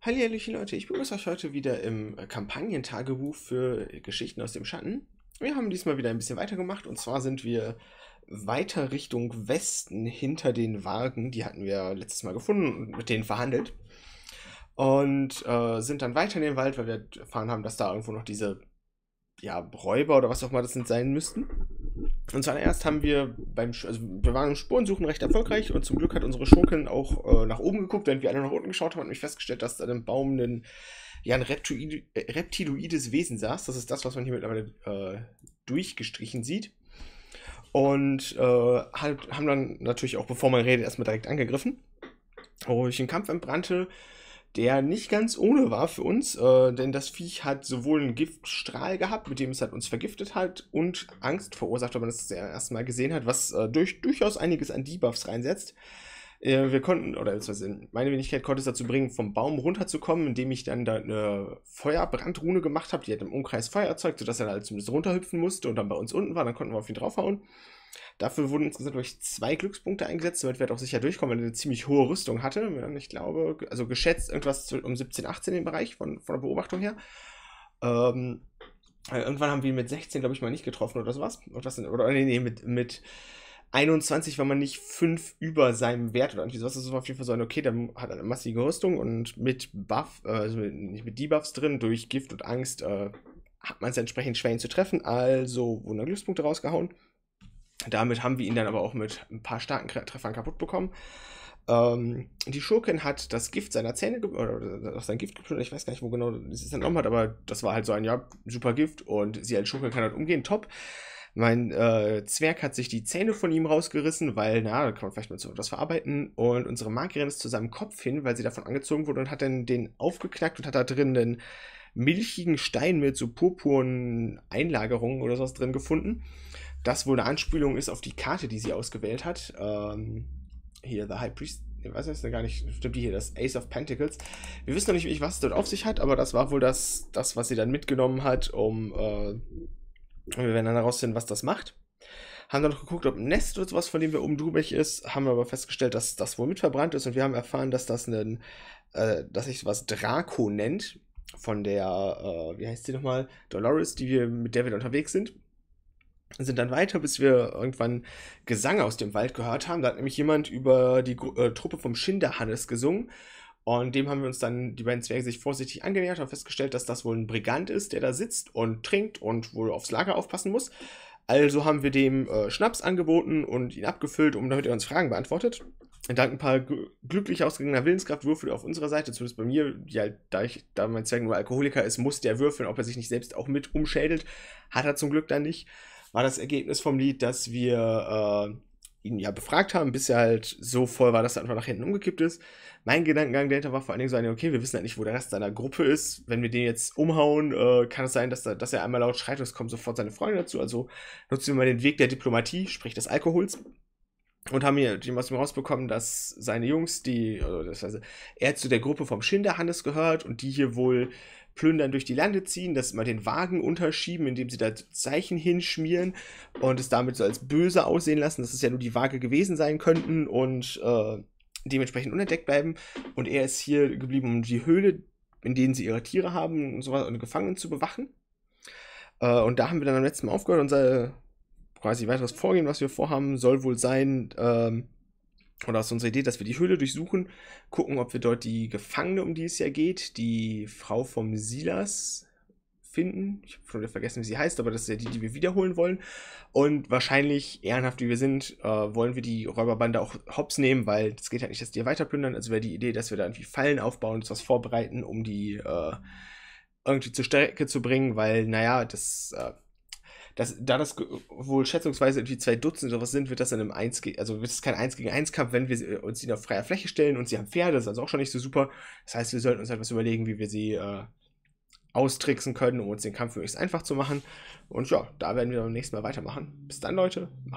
Hallihallöchen Leute, ich begrüße euch heute wieder im äh, Kampagnentagebuch für Geschichten aus dem Schatten. Wir haben diesmal wieder ein bisschen weitergemacht und zwar sind wir weiter Richtung Westen hinter den Wagen, die hatten wir letztes Mal gefunden und mit denen verhandelt. Und äh, sind dann weiter in den Wald, weil wir erfahren haben, dass da irgendwo noch diese ja, Räuber oder was auch immer das sind sein müssten. Und zuallererst haben wir beim, also wir waren im Spurensuchen recht erfolgreich und zum Glück hat unsere Schurken auch äh, nach oben geguckt, während wir alle nach unten geschaut haben und mich festgestellt, dass da im Baum ein, ja, ein Reptoid, äh, reptiloides Wesen saß. Das ist das, was man hier mittlerweile äh, durchgestrichen sieht. Und äh, halt, haben dann natürlich auch, bevor man redet, erstmal direkt angegriffen. Wo ich den Kampf entbrannte, der nicht ganz ohne war für uns, äh, denn das Viech hat sowohl einen Giftstrahl gehabt, mit dem es halt uns vergiftet hat und Angst verursacht, wenn man das, das erste Mal gesehen hat, was äh, durch, durchaus einiges an Debuffs reinsetzt. Äh, wir konnten, oder meine Wenigkeit konnte es dazu bringen, vom Baum runterzukommen, indem ich dann da eine Feuerbrandrune gemacht habe, die hat im Umkreis Feuer erzeugt, sodass er halt zumindest runterhüpfen musste und dann bei uns unten war, dann konnten wir auf ihn draufhauen. Dafür wurden insgesamt durch zwei Glückspunkte eingesetzt, damit wir halt auch sicher durchkommen, weil er eine ziemlich hohe Rüstung hatte. Ich glaube, also geschätzt irgendwas um 17, 18 im Bereich von, von der Beobachtung her. Ähm, äh, irgendwann haben wir ihn mit 16, glaube ich, mal nicht getroffen oder sowas. Oder, oder nee, nee, mit, mit 21, war man nicht 5 über seinem Wert oder irgendwie sowas, das war auf jeden Fall so ein, okay, dann hat er eine massige Rüstung und mit Buff, äh, also nicht mit Debuffs drin, durch Gift und Angst, äh, hat man es entsprechend schwer ihn zu treffen, also wurden Glückspunkte rausgehauen. Damit haben wir ihn dann aber auch mit ein paar starken Treffern kaputt bekommen. Ähm, die Schurken hat das Gift seiner Zähne, oder sein Gift geplündert, ich weiß gar nicht, wo genau sie es entnommen hat, aber das war halt so ein, ja, super Gift und sie als Schurken kann halt umgehen, top. Mein äh, Zwerg hat sich die Zähne von ihm rausgerissen, weil, na, da kann man vielleicht mal so etwas verarbeiten. Und unsere Magierin ist zu seinem Kopf hin, weil sie davon angezogen wurde und hat dann den aufgeknackt und hat da drin einen milchigen Stein mit so purpuren Einlagerungen oder sowas drin gefunden das wohl eine Anspielung ist auf die Karte, die sie ausgewählt hat. Ähm, hier, The High Priest. Ich weiß jetzt gar nicht, stimmt die hier, das Ace of Pentacles. Wir wissen noch nicht, was es dort auf sich hat, aber das war wohl das, das was sie dann mitgenommen hat, um. Äh, wir werden dann herausfinden, was das macht. Haben dann noch geguckt, ob ein Nest oder sowas, von dem wir oben drüber ist. Haben aber festgestellt, dass das wohl mitverbrannt ist und wir haben erfahren, dass das ein. äh, dass sich sowas Draco nennt. Von der, äh, wie heißt sie nochmal? Dolores, die wir, mit der wir unterwegs sind sind dann weiter, bis wir irgendwann Gesang aus dem Wald gehört haben. Da hat nämlich jemand über die äh, Truppe vom Schinderhannes gesungen. Und dem haben wir uns dann, die beiden Zwerge, sich vorsichtig angenähert, und festgestellt, dass das wohl ein Brigant ist, der da sitzt und trinkt und wohl aufs Lager aufpassen muss. Also haben wir dem äh, Schnaps angeboten und ihn abgefüllt, um damit er uns Fragen beantwortet. Und dank ein paar glücklich ausgegangener Willenskraftwürfel auf unserer Seite, zumindest bei mir, ja, da, ich, da mein Zwerg nur Alkoholiker ist, muss der würfeln, ob er sich nicht selbst auch mit umschädelt. Hat er zum Glück dann nicht war das Ergebnis vom Lied, dass wir äh, ihn ja befragt haben, bis er halt so voll war, dass er einfach nach hinten umgekippt ist. Mein Gedankengang dahinter war vor allen Dingen so, okay, wir wissen halt nicht, wo der Rest seiner Gruppe ist. Wenn wir den jetzt umhauen, äh, kann es sein, dass, da, dass er einmal laut schreit und es kommen sofort seine Freunde dazu. Also nutzen wir mal den Weg der Diplomatie, sprich des Alkohols und haben hier aus ihm rausbekommen, dass seine Jungs, die, also das heißt, er zu der Gruppe vom Schinderhannes gehört und die hier wohl plündern durch die Lande ziehen, das mal den Wagen unterschieben, indem sie da Zeichen hinschmieren und es damit so als böse aussehen lassen, dass es ja nur die Waage gewesen sein könnten und äh, dementsprechend unentdeckt bleiben. Und er ist hier geblieben, um die Höhle, in denen sie ihre Tiere haben und sowas und Gefangenen zu bewachen. Äh, und da haben wir dann am letzten Mal aufgehört. Unser quasi weiteres Vorgehen, was wir vorhaben, soll wohl sein, ähm, oder ist unsere Idee, dass wir die Höhle durchsuchen, gucken, ob wir dort die Gefangene, um die es ja geht, die Frau vom Silas finden. Ich habe schon wieder vergessen, wie sie heißt, aber das ist ja die, die wir wiederholen wollen. Und wahrscheinlich, ehrenhaft wie wir sind, äh, wollen wir die Räuberbande auch hops nehmen, weil es geht halt nicht, dass die weiter plündern. Also wäre die Idee, dass wir da irgendwie Fallen aufbauen, uns was vorbereiten, um die äh, irgendwie zur Strecke zu bringen, weil, naja, das. Äh, das, da das wohl schätzungsweise irgendwie zwei Dutzend sowas sind, wird das dann im 1 also wird es kein 1 gegen 1 Kampf, wenn wir äh, uns in auf freier Fläche stellen und sie haben Pferde, das ist also auch schon nicht so super. Das heißt, wir sollten uns halt überlegen, wie wir sie äh, austricksen können, um uns den Kampf möglichst einfach zu machen. Und ja, da werden wir beim nächsten Mal weitermachen. Bis dann, Leute. Macht's